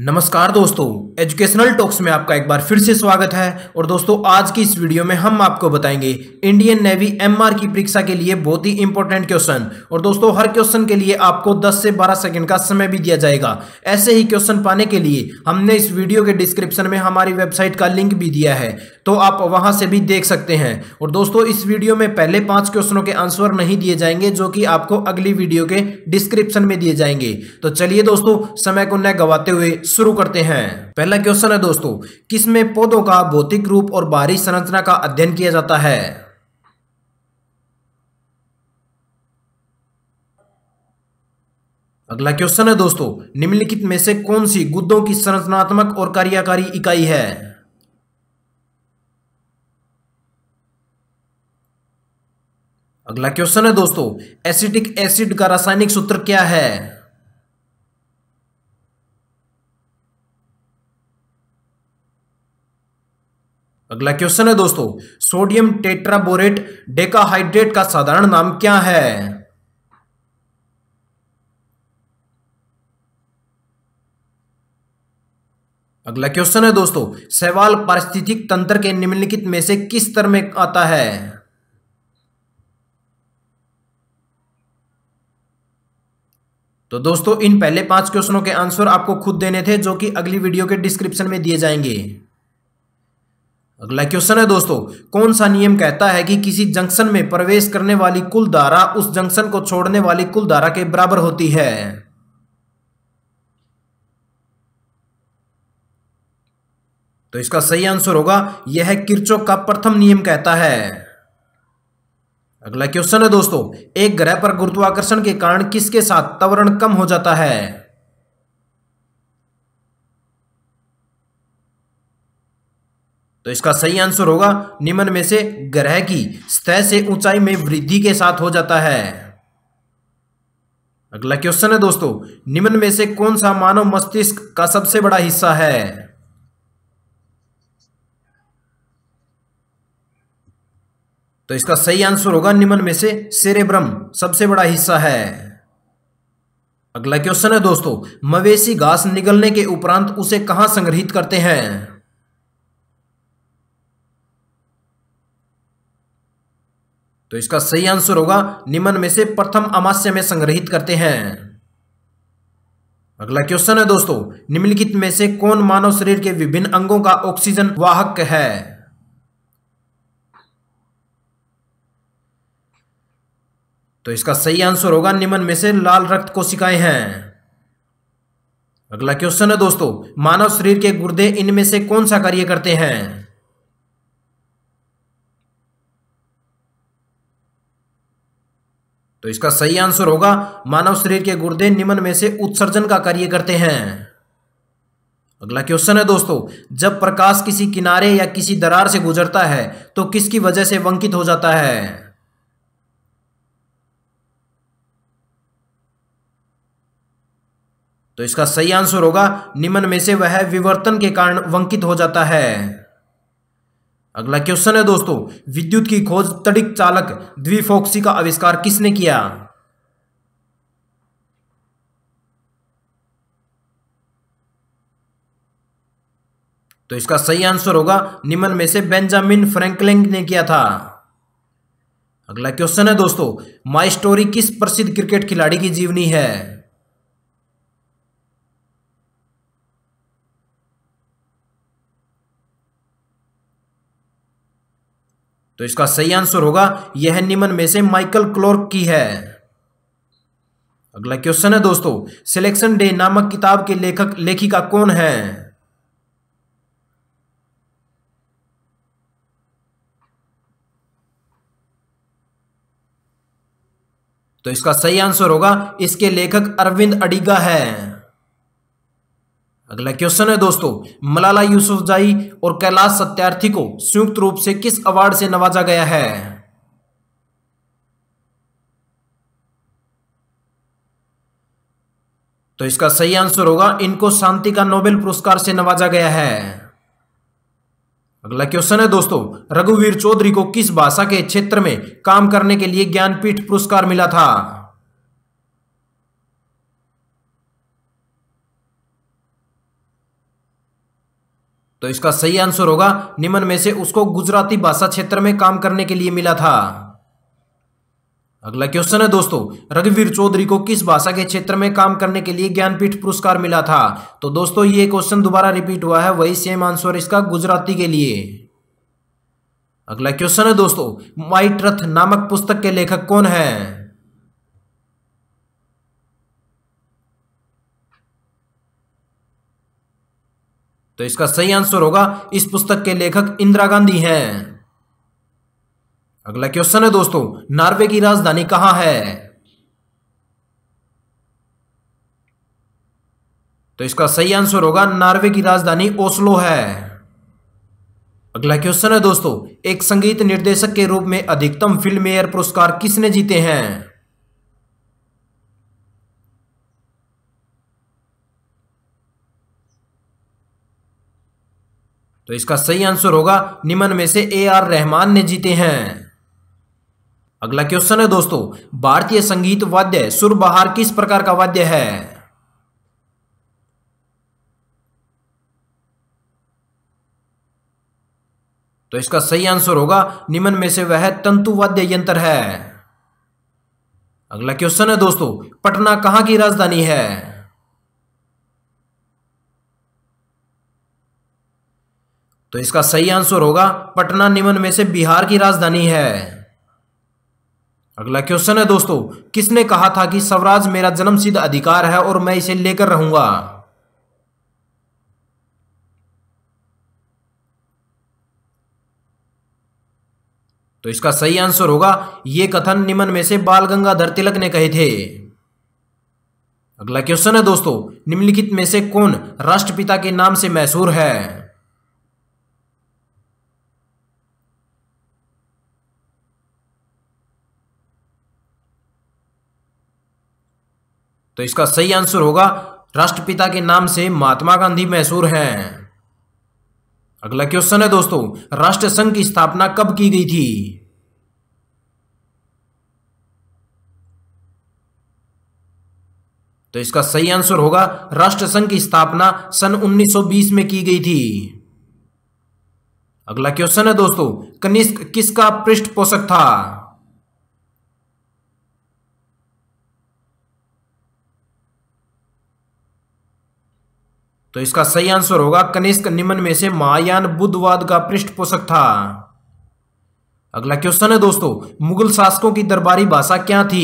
नमस्कार दोस्तों educational talks में आपका एक बार फिर से स्वागत है और दोस्तों आज की इस वीडियो में हम आपको बताएंगे इंडियन नेवी एमआर की परीक्षा के लिए बहुत ही इंपॉर्टेंट क्वेश्चन और दोस्तों हर क्वेश्चन के लिए आपको 10 से 12 सेकंड का समय भी दिया जाएगा ऐसे ही क्वेश्चन पाने के लिए हमने इस वीडियो के डिस्क्रिप्शन में हमारी वेबसाइट का लिंक भी दिया है तो आप वहां से भी देख सकते हैं और दोस्तों इस वीडियो में पहले पांच क्वेश्चनों के आंसर नहीं दिए जाएंगे जो कि आपको अगली वीडियो के डिस्क्रिप्शन में दिए जाएंगे तो चलिए दोस्तों समय को न गवाते हुए शुरू करते हैं पहला क्वेश्चन है दोस्तों किसमें पौधों का भौतिक रूप और बाहरी संरचना का अध्ययन किया जाता है अगला क्वेश्चन है दोस्तों निम्नलिखित में से कौन सी गुद्दों की संरचनात्मक और कार्यकारी इकाई है अगला क्वेश्चन है दोस्तों एसिटिक एसिड का रासायनिक सूत्र क्या है अगला क्वेश्चन है दोस्तों सोडियम टेट्राबोरेट डेकाहाइड्रेट का साधारण नाम क्या है अगला क्वेश्चन है दोस्तों सवाल पारिस्थितिक तंत्र के निम्नलिखित में से किस स्तर में आता है तो दोस्तों इन पहले पांच क्वेश्चनों के आंसर आपको खुद देने थे जो कि अगली वीडियो के डिस्क्रिप्शन में दिए जाएंगे अगला क्वेश्चन है दोस्तों कौन सा नियम कहता है कि किसी जंक्शन में प्रवेश करने वाली कुल धारा उस जंक्शन को छोड़ने वाली कुल धारा के बराबर होती है तो इसका सही आंसर होगा यह किरचो का प्रथम नियम कहता है अगला क्वेश्चन है दोस्तों एक ग्रह पर गुरुत्वाकर्षण के कारण किसके साथ तवरण कम हो जाता है तो इसका सही आंसर होगा निम्न में से ग्रह की सतह से ऊंचाई में वृद्धि के साथ हो जाता है अगला क्वेश्चन है दोस्तों निम्न में से कौन सा मानव मस्तिष्क का सबसे बड़ा हिस्सा है तो इसका सही आंसर होगा निम्न में से सेरेब्रम सबसे बड़ा हिस्सा है अगला क्वेश्चन है दोस्तों मवेशी घास निगलने के उपरांत उसे कहां संग्रहित करते हैं तो इसका सही आंसर होगा निम्न में से प्रथम अमाश्य में संग्रहित करते हैं अगला क्वेश्चन है दोस्तों निम्नलिखित में से कौन मानव शरीर के विभिन्न अंगों का ऑक्सीजन वाहक है तो इसका सही आंसर होगा निम्न में से लाल रक्त कोशिकाएं हैं अगला क्वेश्चन है दोस्तों मानव शरीर के गुर्दे इनमें से कौन सा कार्य करते हैं तो इसका सही आंसर होगा मानव शरीर के गुर्दे निम्न में से उत्सर्जन का कार्य करते हैं अगला क्वेश्चन है दोस्तों जब प्रकाश किसी किनारे या किसी दरार से गुजरता है तो किसकी वजह से वंकित हो जाता है तो इसका सही आंसर होगा निम्न में से वह विवर्तन के कारण वंकित हो जाता है अगला क्वेश्चन है दोस्तों विद्युत की खोज तड़िक चालक द्विफोक्सी का आविष्कार किसने किया तो इसका सही आंसर होगा निम्न में से बेंजामिन फ्रैंकलिन ने किया था अगला क्वेश्चन है दोस्तों माई स्टोरी किस प्रसिद्ध क्रिकेट खिलाड़ी की जीवनी है तो इसका सही आंसर होगा यह निम्न में से माइकल क्लोर्क की है अगला क्वेश्चन है दोस्तों सिलेक्शन डे नामक किताब के लेखक लेखिका कौन है तो इसका सही आंसर होगा इसके लेखक अरविंद अडिगा है अगला क्वेश्चन है दोस्तों मलाला यूसुफजाई और कैलाश सत्यार्थी को संयुक्त रूप से किस अवार्ड से नवाजा गया है तो इसका सही आंसर होगा इनको शांति का नोबेल पुरस्कार से नवाजा गया है अगला क्वेश्चन है दोस्तों रघुवीर चौधरी को किस भाषा के क्षेत्र में काम करने के लिए ज्ञानपीठ पुरस्कार मिला था तो इसका सही आंसर होगा निम्न में से उसको गुजराती भाषा क्षेत्र में काम करने के लिए मिला था अगला क्वेश्चन है दोस्तों रघुवीर चौधरी को किस भाषा के क्षेत्र में काम करने के लिए ज्ञानपीठ पुरस्कार मिला था तो दोस्तों ये क्वेश्चन दोबारा रिपीट हुआ है वही सेम आंसर इसका गुजराती के लिए अगला क्वेश्चन है दोस्तों माइट रथ नामक पुस्तक के लेखक कौन है तो इसका सही आंसर होगा इस पुस्तक के लेखक इंदिरा गांधी हैं अगला क्वेश्चन है दोस्तों नॉर्वे की राजधानी कहां है तो इसका सही आंसर होगा नॉर्वे की राजधानी ओस्लो है अगला क्वेश्चन है दोस्तों एक संगीत निर्देशक के रूप में अधिकतम फिल्म एयर पुरस्कार किसने जीते हैं तो इसका सही आंसर होगा निम्न में से ए आर रहमान ने जीते हैं अगला क्वेश्चन है दोस्तों भारतीय संगीत वाद्य सुरबहार किस प्रकार का वाद्य है तो इसका सही आंसर होगा निम्न में से वह तंतुवाद्य यंत्र है अगला क्वेश्चन है दोस्तों पटना कहां की राजधानी है तो इसका सही आंसर होगा पटना निम्न में से बिहार की राजधानी है अगला क्वेश्चन है दोस्तों किसने कहा था कि स्वराज मेरा जन्मसिद्ध अधिकार है और मैं इसे लेकर रहूंगा तो इसका सही आंसर होगा यह कथन निम्न में से बाल गंगाधर तिलक ने कहे थे अगला क्वेश्चन है दोस्तों निम्नलिखित में से कौन राष्ट्रपिता के नाम से मैसूर है तो इसका सही आंसर होगा राष्ट्रपिता के नाम से महात्मा गांधी मैसूर हैं अगला क्वेश्चन है दोस्तों राष्ट्र संघ की स्थापना कब की गई थी तो इसका सही आंसर होगा राष्ट्र संघ की स्थापना सन 1920 में की गई थी अगला क्वेश्चन है दोस्तों कनिष्क किसका पृष्ठ पोषक था तो इसका सही आंसर होगा कनिष्क निम्न में से महायान बुद्धवाद का पृष्ठ पोषक था अगला क्वेश्चन है दोस्तों मुगल शासकों की दरबारी भाषा क्या थी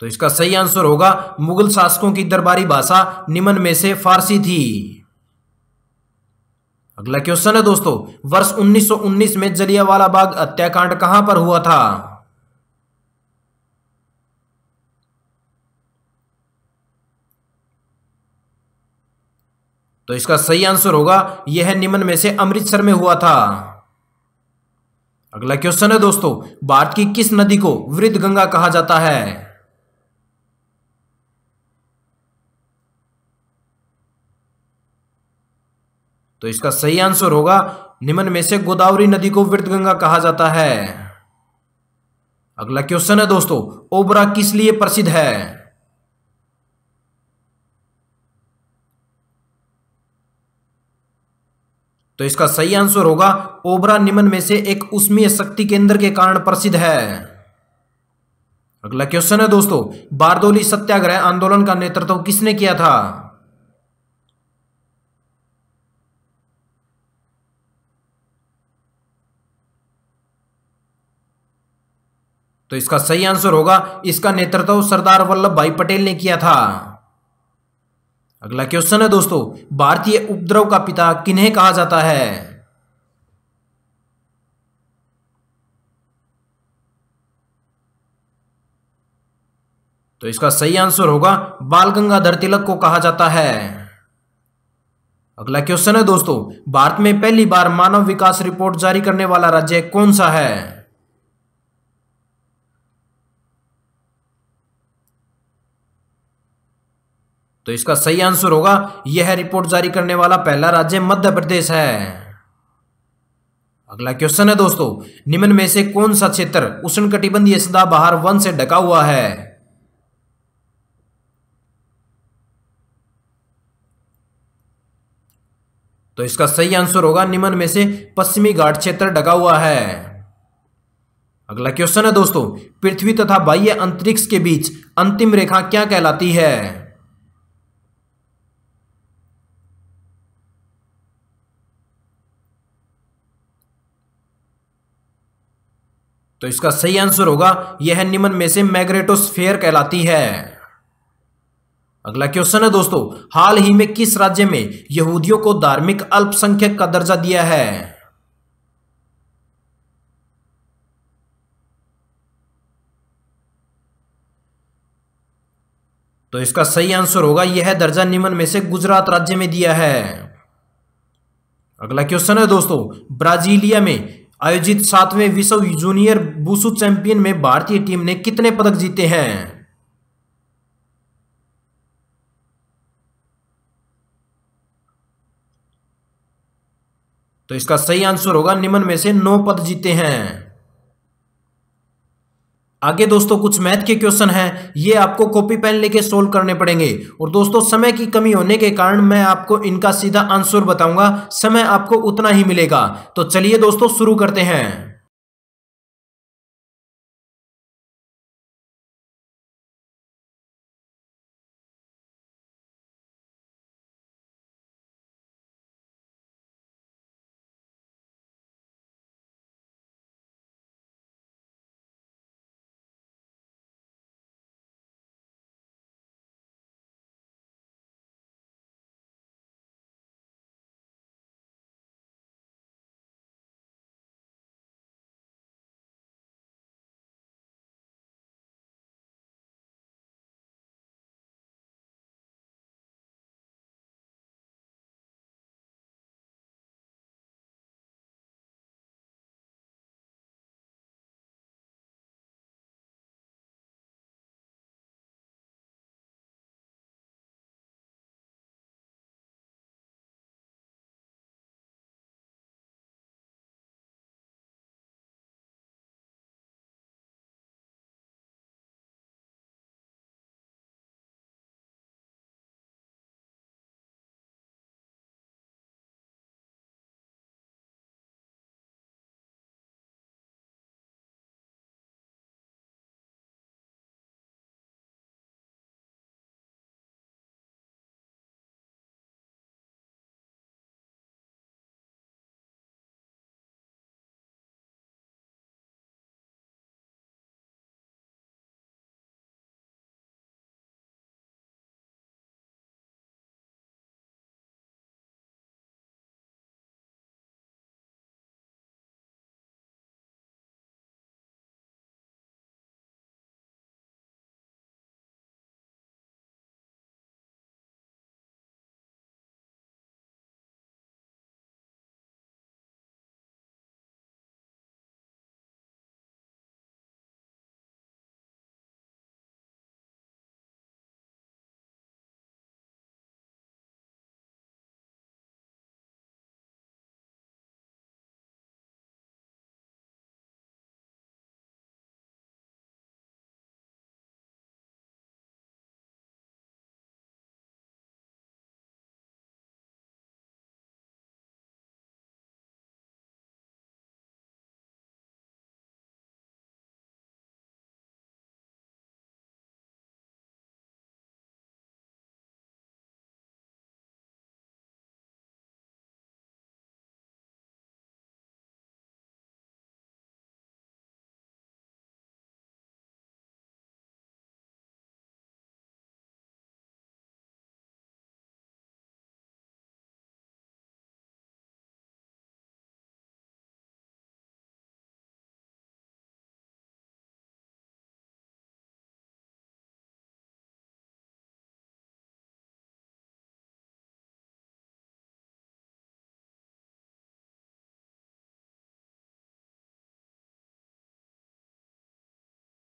तो इसका सही आंसर होगा मुगल शासकों की दरबारी भाषा निम्न में से फारसी थी अगला क्वेश्चन है दोस्तों वर्ष 1919 में जलियावाला बाग हत्याकांड कहां पर हुआ था तो इसका सही आंसर होगा यह निम्न में से अमृतसर में हुआ था अगला क्वेश्चन है दोस्तों भारत की किस नदी को वृद्ध गंगा कहा जाता है तो इसका सही आंसर होगा निम्न में से गोदावरी नदी को वृद्ध गंगा कहा जाता है अगला क्वेश्चन है दोस्तों ओबरा किस लिए प्रसिद्ध है तो इसका सही आंसर होगा ओबरा निमन में से एक उष्मीय शक्ति केंद्र के कारण प्रसिद्ध है अगला क्वेश्चन है दोस्तों बारदोली सत्याग्रह आंदोलन का नेतृत्व किसने किया था तो इसका सही आंसर होगा इसका नेतृत्व सरदार वल्लभ भाई पटेल ने किया था अगला क्वेश्चन है दोस्तों भारतीय उपद्रव का पिता किन्हें कहा जाता है तो इसका सही आंसर होगा बाल गंगाधर तिलक को कहा जाता है अगला क्वेश्चन है दोस्तों भारत में पहली बार मानव विकास रिपोर्ट जारी करने वाला राज्य कौन सा है तो इसका सही आंसर होगा यह रिपोर्ट जारी करने वाला पहला राज्य मध्य प्रदेश है अगला क्वेश्चन है दोस्तों निम्न में से कौन सा क्षेत्र उष्ण कटिबंधीय सदाबहार वन से ढका हुआ है तो इसका सही आंसर होगा निम्न में से पश्चिमी घाट क्षेत्र ढका हुआ है अगला क्वेश्चन है दोस्तों पृथ्वी तथा बाह्य अंतरिक्ष के बीच अंतिम रेखा क्या कहलाती है तो इसका सही आंसर होगा यह निम्न में से मैग्रेटोस्फेयर कहलाती है अगला क्वेश्चन है दोस्तों हाल ही में किस राज्य में यहूदियों को धार्मिक अल्पसंख्यक का दर्जा दिया है तो इसका सही आंसर होगा यह दर्जा निम्न में से गुजरात राज्य में दिया है अगला क्वेश्चन है दोस्तों ब्राजीलिया में आयोजित सातवें विश्व जूनियर बुसु चैंपियन में भारतीय टीम ने कितने पदक जीते हैं तो इसका सही आंसर होगा निम्न में से नौ पद जीते हैं आगे दोस्तों कुछ मैथ के क्वेश्चन हैं ये आपको कॉपी पेन लेके सोल्व करने पड़ेंगे और दोस्तों समय की कमी होने के कारण मैं आपको इनका सीधा आंसर बताऊंगा समय आपको उतना ही मिलेगा तो चलिए दोस्तों शुरू करते हैं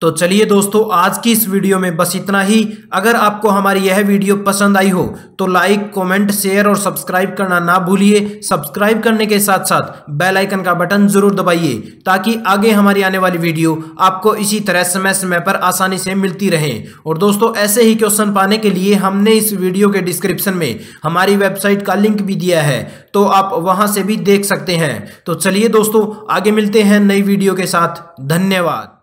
तो चलिए दोस्तों आज की इस वीडियो में बस इतना ही अगर आपको हमारी यह वीडियो पसंद आई हो तो लाइक कमेंट, शेयर और सब्सक्राइब करना ना भूलिए सब्सक्राइब करने के साथ साथ बेल आइकन का बटन जरूर दबाइए ताकि आगे हमारी आने वाली वीडियो आपको इसी तरह समय समय पर आसानी से मिलती रहे और दोस्तों ऐसे ही क्वेश्चन पाने के लिए हमने इस वीडियो के डिस्क्रिप्शन में हमारी वेबसाइट का लिंक भी दिया है तो आप वहाँ से भी देख सकते हैं तो चलिए दोस्तों आगे मिलते हैं नई वीडियो के साथ धन्यवाद